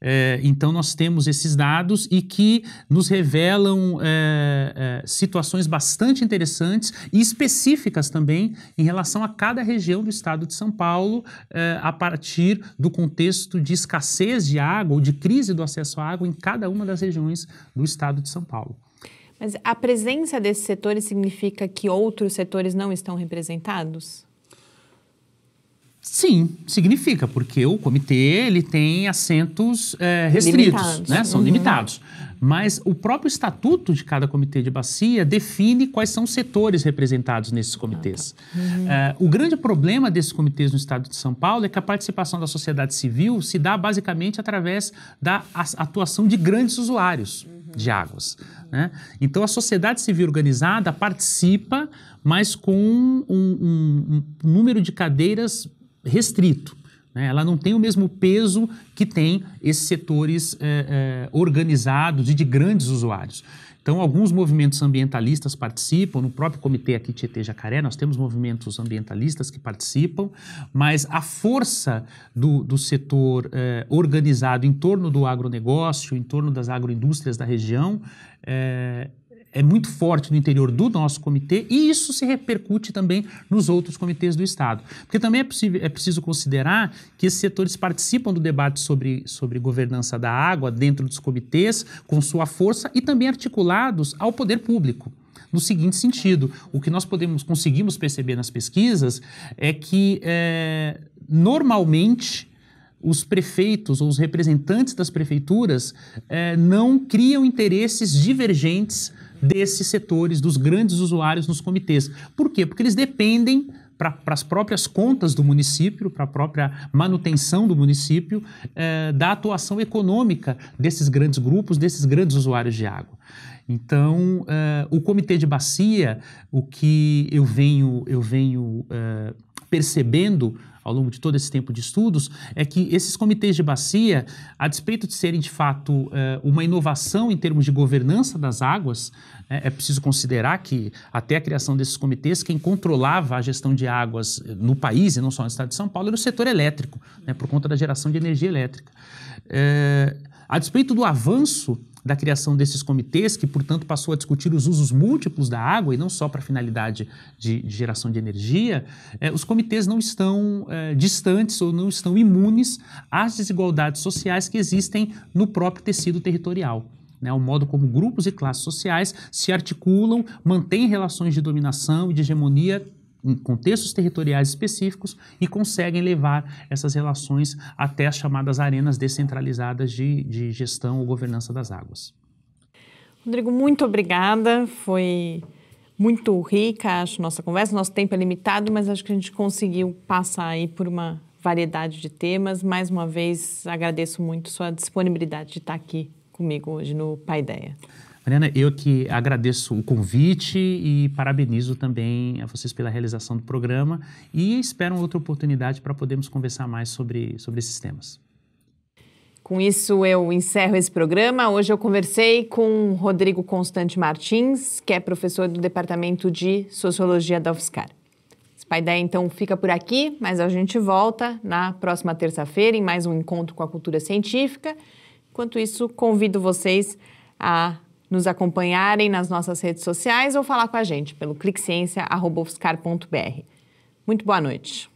É, então, nós temos esses dados e que nos revelam é, é, situações bastante interessantes e específicas também em relação a cada região do estado de São Paulo, é, a partir do contexto de escassez de água ou de crise do acesso à água em cada uma das regiões do estado de São Paulo. Mas a presença desses setores significa que outros setores não estão representados? Sim, significa, porque o comitê ele tem assentos é, restritos, né? São uhum. limitados. Mas o próprio estatuto de cada comitê de bacia define quais são os setores representados nesses comitês. Ah, tá. uhum. uh, o grande problema desses comitês no estado de São Paulo é que a participação da sociedade civil se dá basicamente através da atuação de grandes usuários uhum. de águas. Né? Então a sociedade civil organizada participa, mas com um, um, um número de cadeiras restrito. Né? Ela não tem o mesmo peso que tem esses setores é, é, organizados e de grandes usuários. Então, alguns movimentos ambientalistas participam, no próprio comitê aqui Tietê Jacaré, nós temos movimentos ambientalistas que participam, mas a força do, do setor eh, organizado em torno do agronegócio, em torno das agroindústrias da região, é, é muito forte no interior do nosso comitê e isso se repercute também nos outros comitês do Estado. Porque também é, possível, é preciso considerar que esses setores participam do debate sobre, sobre governança da água dentro dos comitês, com sua força e também articulados ao poder público no seguinte sentido: o que nós podemos conseguimos perceber nas pesquisas é que é, normalmente os prefeitos ou os representantes das prefeituras é, não criam interesses divergentes desses setores, dos grandes usuários nos comitês. Por quê? Porque eles dependem para as próprias contas do município, para a própria manutenção do município, eh, da atuação econômica desses grandes grupos, desses grandes usuários de água. Então, eh, o comitê de bacia, o que eu venho, eu venho eh, percebendo ao longo de todo esse tempo de estudos é que esses comitês de bacia, a despeito de serem de fato eh, uma inovação em termos de governança das águas, né, é preciso considerar que até a criação desses comitês, quem controlava a gestão de águas eh, no país e não só no estado de São Paulo era o setor elétrico, né, por conta da geração de energia elétrica. É, a despeito do avanço da criação desses comitês, que, portanto, passou a discutir os usos múltiplos da água e não só para finalidade de, de, geração de energia, eh, os comitês não estão eh, distantes ou não estão imunes às desigualdades sociais que existem no próprio tecido territorial. Né, o modo como grupos e classes sociais se articulam, mantêm relações de dominação e de hegemonia em contextos territoriais específicos e conseguem levar essas relações até as chamadas arenas descentralizadas de, de gestão ou governança das águas. Rodrigo, muito obrigada. Foi muito rica, acho, nossa conversa. Nosso tempo é limitado, mas acho que a gente conseguiu passar aí por uma variedade de temas. Mais uma vez, agradeço muito sua disponibilidade de estar aqui comigo hoje no Paideia. Mariana, eu que agradeço o convite e parabenizo também a vocês pela realização do programa e espero outra oportunidade para podermos conversar mais sobre, sobre esses temas. Com isso, eu encerro esse programa. Hoje eu conversei com Rodrigo Constante Martins, que é professor do Departamento de Sociologia da UFSCar. A ideia então fica por aqui, mas a gente volta na próxima terça-feira em mais um encontro com a cultura científica. Enquanto isso, convido vocês a nos acompanharem nas nossas redes sociais ou falar com a gente pelo cliqueciência.ufscar.br. Muito boa noite.